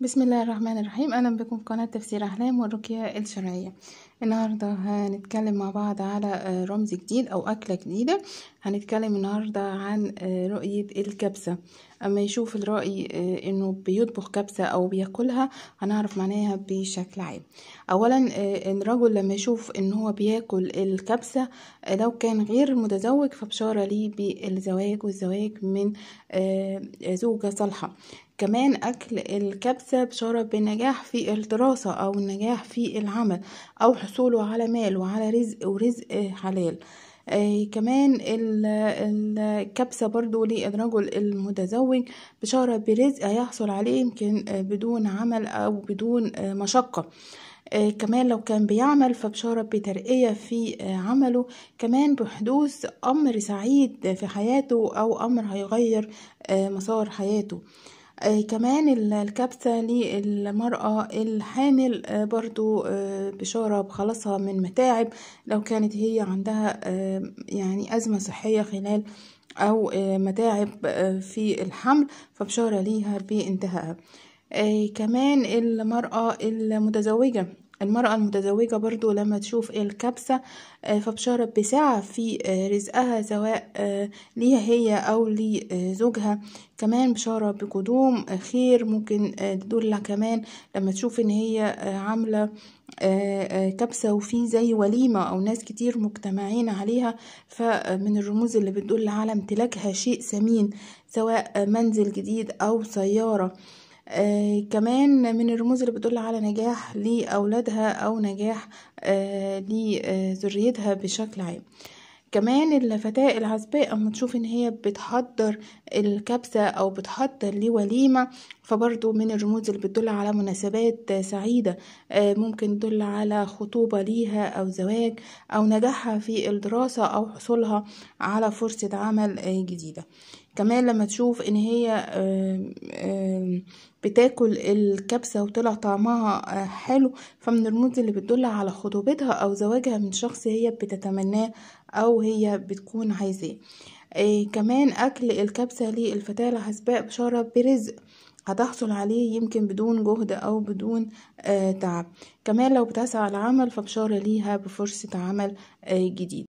بسم الله الرحمن الرحيم اهلا بكم في قناه تفسير احلام والرقيه الشرعيه النهارده هنتكلم مع بعض على آه، رمز جديد او اكله جديده هنتكلم النهارده عن آه، رؤيه الكبسه اما يشوف الراي آه، انه بيطبخ كبسه او بياكلها هنعرف معناها بشكل عام اولا الرجل لما يشوف ان هو بياكل الكبسه لو كان غير متزوج فبشاره ليه بالزواج والزواج من زوجه صالحه كمان أكل الكبسة بشارة بنجاح في الدراسة أو النجاح في العمل أو حصوله على مال وعلى رزق ورزق حلال آه كمان الكبسة برضو للرجل المتزوج بشارة برزق هيحصل عليه يمكن آه، بدون عمل أو بدون آه، مشقة آه كمان لو كان بيعمل فبشارة بترقية في آه عمله كمان بحدوث أمر سعيد في حياته أو أمر هيغير آه، مسار حياته آه، كمان الكبسة للمرأة الحامل آه، برضو آه، بشارة بخلاصها من متاعب لو كانت هي عندها يعني أزمة صحية خلال أو متاعب في الحمل فبشارة ليها بانتهائها كمان المرأة المتزوجة المرأة المتزوجة برضو لما تشوف الكبسة آه، فبشارة بسعة في آه، رزقها سواء آه، ليها هي أو لزوجها كمان بشارة بقدوم خير ممكن تدل كمان لما تشوف ان هي عاملة كبسة وفي زي وليمة او ناس كتير مجتمعين عليها فمن الرموز اللي بتدل على امتلاكها شيء سمين سواء منزل جديد او سيارة آه، كمان من الرموز اللي بتدل على نجاح لأولادها أو نجاح آه لذريتها بشكل عام كمان الفتاة العزباء اما تشوف ان هي بتحضر الكبسة او بتحضر لوليمة فبرضو من الرموز اللي بتدل على مناسبات سعيدة آه، ممكن تدل على خطوبة ليها او زواج او نجاحها في الدراسة او حصولها على فرصة عمل آه، جديدة كمان لما تشوف ان هي بتاكل الكبسة وطلع طعمها آه، حلو فمن الرموز اللي بتدل على خطوبتها او زواجها من شخص هي بتتمناه او هي بتكون عايزاه آه، كمان اكل الكبسة للفتاة الحسباء بشارة برزق هتحصل عليه يمكن بدون جهد او بدون آه، تعب كمان لو بتسعى لعمل فبشارة ليها بفرصة عمل جديد